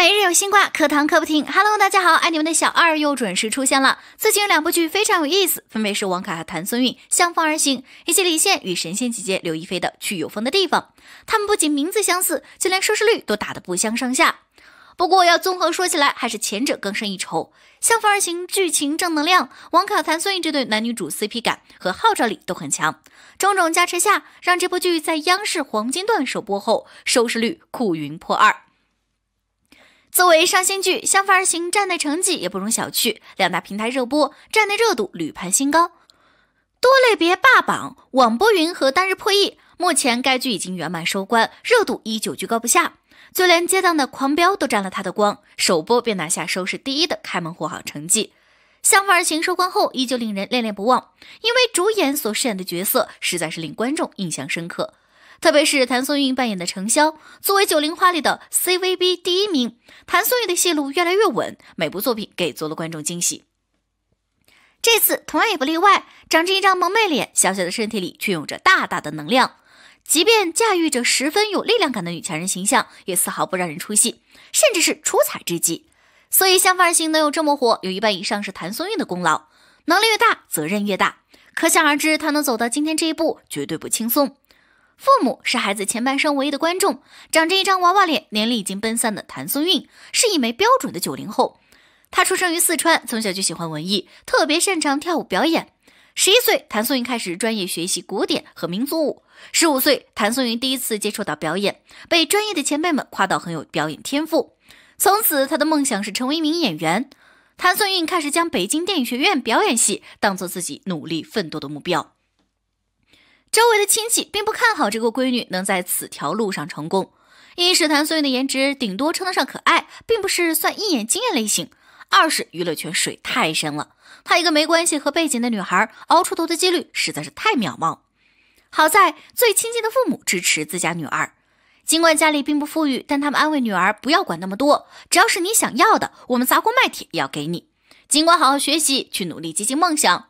每日有新瓜，课堂课不停。Hello，大家好，爱你们的小二又准时出现了。最近有两部剧非常有意思，分别是王凯和谭松韵《相逢而行》，以及李现与神仙姐姐刘亦菲的《去有风的地方》。他们不仅名字相似，就连收视率都打得不相上下。不过要综合说起来，还是前者更胜一筹。《相逢而行》剧情正能量，王凯谭松韵这对男女主 CP 感和号召力都很强，种种加持下，让这部剧在央视黄金段首播后收视率酷云破二。作为上新剧，《相逢而行》站内成绩也不容小觑，两大平台热播，站内热度屡攀新高，多类别霸榜，网播云和单日破亿。目前该剧已经圆满收官，热度依旧居高不下，就连接档的《狂飙》都沾了他的光，首播便拿下收视第一的开门红好成绩。《相逢而行》收官后依旧令人恋恋不忘，因为主演所饰演的角色实在是令观众印象深刻。特别是谭松韵扮演的程潇，作为九零花里的 C V B 第一名，谭松韵的戏路越来越稳，每部作品给足了观众惊喜。这次同样也不例外，长着一张萌妹脸，小小的身体里却有着大大的能量，即便驾驭着十分有力量感的女强人形象，也丝毫不让人出戏，甚至是出彩至极。所以《相逢型能有这么火，有一半以上是谭松韵的功劳。能力越大，责任越大，可想而知，她能走到今天这一步，绝对不轻松。父母是孩子前半生唯一的观众。长着一张娃娃脸、年龄已经奔三的谭松韵，是一枚标准的九零后。她出生于四川，从小就喜欢文艺，特别擅长跳舞表演。十一岁，谭松韵开始专业学习古典和民族舞。十五岁，谭松韵第一次接触到表演，被专业的前辈们夸到很有表演天赋。从此，她的梦想是成为一名演员。谭松韵开始将北京电影学院表演系当做自己努力奋斗的目标。周围的亲戚并不看好这个闺女能在此条路上成功。一是谭松韵的颜值顶多称得上可爱，并不是算一眼惊艳类型；二是娱乐圈水太深了，她一个没关系和背景的女孩，熬出头的几率实在是太渺茫。好在最亲近的父母支持自家女儿，尽管家里并不富裕，但他们安慰女儿不要管那么多，只要是你想要的，我们砸锅卖铁也要给你。尽管好好学习，去努力接近梦想。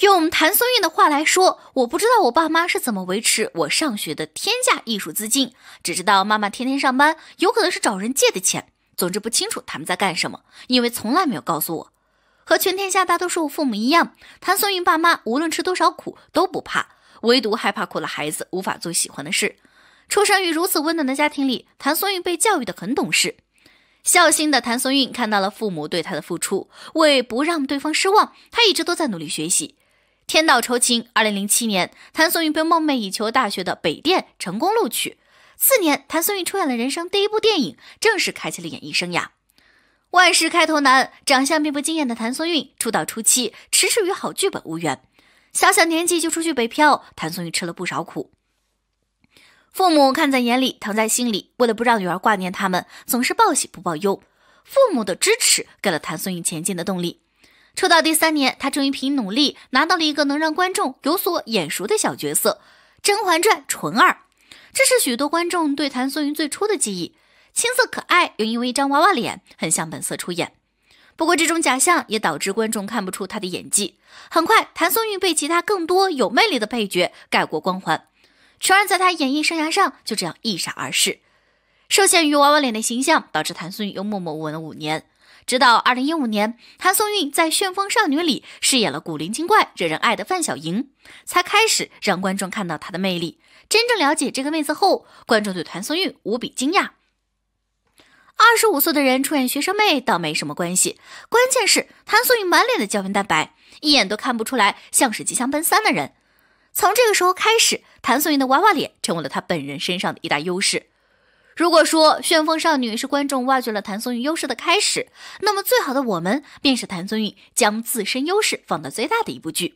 用谭松韵的话来说，我不知道我爸妈是怎么维持我上学的天价艺术资金，只知道妈妈天天上班，有可能是找人借的钱。总之不清楚他们在干什么，因为从来没有告诉我。和全天下大多数父母一样，谭松韵爸妈无论吃多少苦都不怕，唯独害怕苦了孩子无法做喜欢的事。出生于如此温暖的家庭里，谭松韵被教育的很懂事。孝心的谭松韵看到了父母对她的付出，为不让对方失望，她一直都在努力学习。天道酬勤。二零零七年，谭松韵被梦寐以求大学的北电成功录取。次年，谭松韵出演了人生第一部电影，正式开启了演艺生涯。万事开头难，长相并不惊艳的谭松韵出道初期，迟迟与好剧本无缘。小小年纪就出去北漂，谭松韵吃了不少苦。父母看在眼里，疼在心里，为了不让女儿挂念他们，总是报喜不报忧。父母的支持给了谭松韵前进的动力。出道第三年，他终于凭努力拿到了一个能让观众有所眼熟的小角色，《甄嬛传》纯儿，这是许多观众对谭松韵最初的记忆。青涩可爱，又因为一张娃娃脸，很像本色出演。不过，这种假象也导致观众看不出他的演技。很快，谭松韵被其他更多有魅力的配角盖过光环，纯儿在他演艺生涯上就这样一闪而逝。受限于娃娃脸的形象，导致谭松韵又默默无闻了五年。直到二零一五年，谭松韵在《旋风少女》里饰演了古灵精怪、惹人爱的范晓莹，才开始让观众看到她的魅力。真正了解这个妹子后，观众对谭松韵无比惊讶。二十五岁的人出演学生妹倒没什么关系，关键是谭松韵满脸的胶原蛋白，一眼都看不出来像是即将奔三的人。从这个时候开始，谭松韵的娃娃脸成为了她本人身上的一大优势。如果说《旋风少女》是观众挖掘了谭松韵优势的开始，那么《最好的我们》便是谭松韵将自身优势放到最大的一部剧。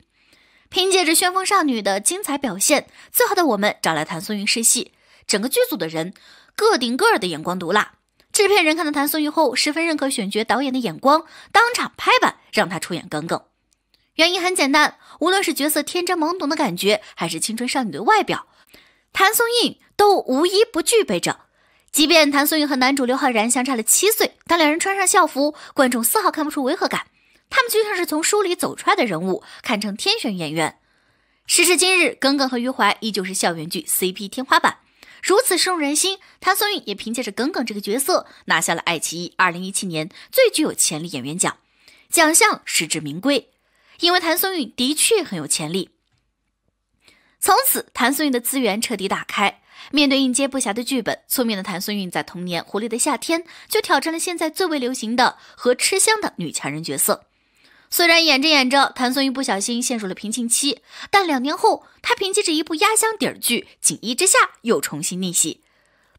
凭借着《旋风少女》的精彩表现，《最好的我们》找来谭松韵试戏，整个剧组的人各顶各的眼光毒辣。制片人看到谭松韵后，十分认可选角导演的眼光，当场拍板让她出演耿耿。原因很简单，无论是角色天真懵懂的感觉，还是青春少女的外表，谭松韵都无一不具备着。即便谭松韵和男主刘昊然相差了七岁，但两人穿上校服，观众丝毫看不出违和感。他们就像是从书里走出来的人物，堪称天选演员。时至今日，耿耿和余淮依旧是校园剧 CP 天花板，如此深入人心，谭松韵也凭借着耿耿这个角色拿下了爱奇艺二零一七年最具有潜力演员奖，奖项实至名归，因为谭松韵的确很有潜力。从此，谭松韵的资源彻底打开。面对应接不暇的剧本，聪明的谭松韵在同年《狐狸的夏天》就挑战了现在最为流行的和吃香的女强人角色。虽然演着演着，谭松韵不小心陷入了瓶颈期，但两年后，她凭借着一部压箱底儿剧《锦衣之下》又重新逆袭。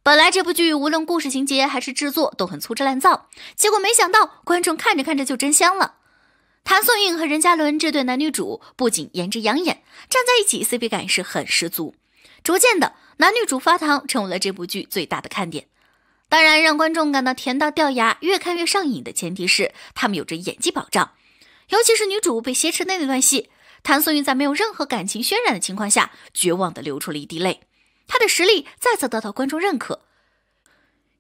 本来这部剧无论故事情节还是制作都很粗制滥造，结果没想到观众看着看着就真香了。谭松韵和任嘉伦这对男女主不仅颜值养眼，站在一起 CP 感是很十足。逐渐的，男女主发糖成为了这部剧最大的看点。当然，让观众感到甜到掉牙、越看越上瘾的前提是，他们有着演技保障。尤其是女主被挟持的那段戏，谭松韵在没有任何感情渲染的情况下，绝望地流出了一滴泪，她的实力再次得到观众认可。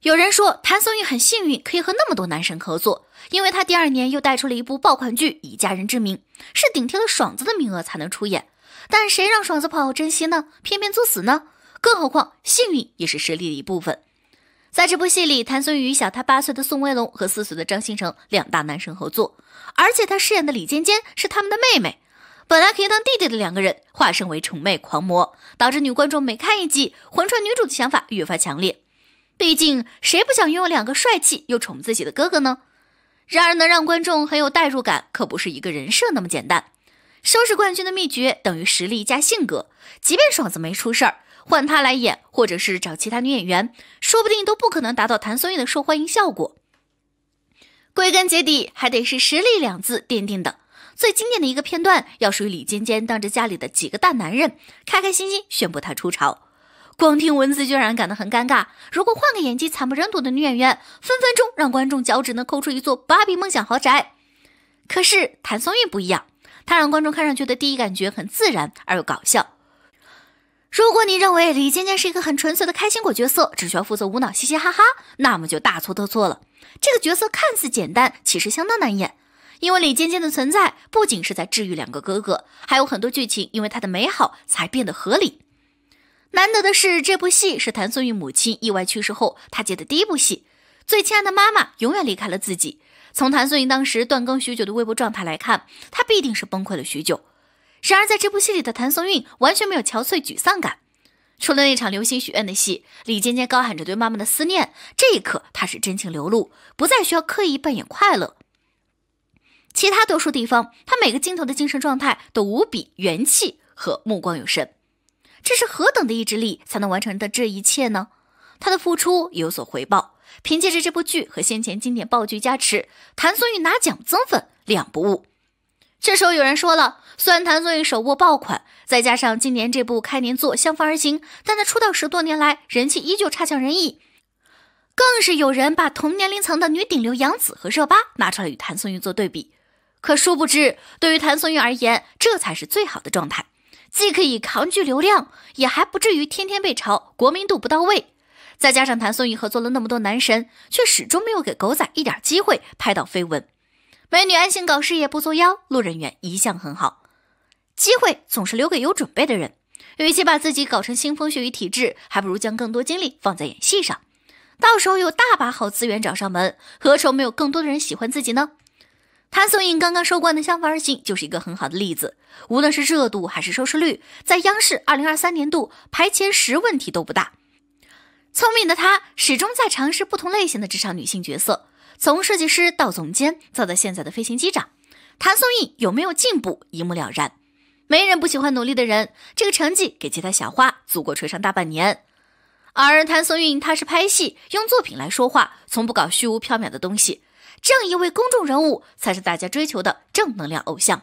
有人说，谭松韵很幸运可以和那么多男神合作，因为她第二年又带出了一部爆款剧《以家人之名》，是顶替了爽子的名额才能出演。但谁让爽子不好珍惜呢？偏偏作死呢？更何况，幸运也是实力的一部分。在这部戏里，谭松韵与小她八岁的宋威龙和四岁的张新成两大男神合作，而且他饰演的李尖尖是他们的妹妹。本来可以当弟弟的两个人，化身为宠妹狂魔，导致女观众每看一集，魂穿女主的想法越发强烈。毕竟，谁不想拥有两个帅气又宠自己的哥哥呢？然而，能让观众很有代入感，可不是一个人设那么简单。收拾冠军的秘诀等于实力加性格。即便爽子没出事儿，换他来演，或者是找其他女演员，说不定都不可能达到谭松韵的受欢迎效果。归根结底，还得是实力两字奠定的。最经典的一个片段，要属于李尖尖当着家里的几个大男人，开开心心宣布她出巢。光听文字就让人感到很尴尬。如果换个演技惨不忍睹的女演员，分分钟让观众脚趾能抠出一座芭比梦想豪宅。可是谭松韵不一样。他让观众看上去的第一感觉很自然而又搞笑。如果你认为李尖尖是一个很纯粹的开心果角色，只需要负责无脑嘻嘻哈哈，那么就大错特错了。这个角色看似简单，其实相当难演。因为李尖尖的存在，不仅是在治愈两个哥哥，还有很多剧情因为他的美好才变得合理。难得的是，这部戏是谭松韵母亲意外去世后她接的第一部戏。最亲爱的妈妈永远离开了自己。从谭松韵当时断更许久的微博状态来看，她必定是崩溃了许久。然而，在这部戏里的谭松韵完全没有憔悴沮丧感，除了那场流星许愿的戏，李尖尖高喊着对妈妈的思念，这一刻她是真情流露，不再需要刻意扮演快乐。其他多数地方，她每个镜头的精神状态都无比元气和目光有神，这是何等的意志力才能完成的这一切呢？她的付出有所回报。凭借着这部剧和先前经典爆剧加持，谭松韵拿奖增粉两不误。这时候有人说了，虽然谭松韵手握爆款，再加上今年这部开年作相辅而行，但她出道十多年来人气依旧差强人意。更是有人把同年龄层的女顶流杨紫和热巴拿出来与谭松韵做对比。可殊不知，对于谭松韵而言，这才是最好的状态，既可以扛剧流量，也还不至于天天被嘲，国民度不到位。再加上谭松韵合作了那么多男神，却始终没有给狗仔一点机会拍到绯闻。美女安心搞事业不作妖，路人缘一向很好。机会总是留给有准备的人，与其把自己搞成腥风血雨体质，还不如将更多精力放在演戏上。到时候有大把好资源找上门，何愁没有更多的人喜欢自己呢？谭松韵刚刚收官的《相逢而行》就是一个很好的例子，无论是热度还是收视率，在央视二零二三年度排前十问题都不大。聪明的他始终在尝试不同类型的职场女性角色，从设计师到总监，再到现在的飞行机长。谭松韵有没有进步，一目了然。没人不喜欢努力的人，这个成绩给其他小花足够吹上大半年。而谭松韵，她是拍戏用作品来说话，从不搞虚无缥缈的东西。这样一位公众人物，才是大家追求的正能量偶像。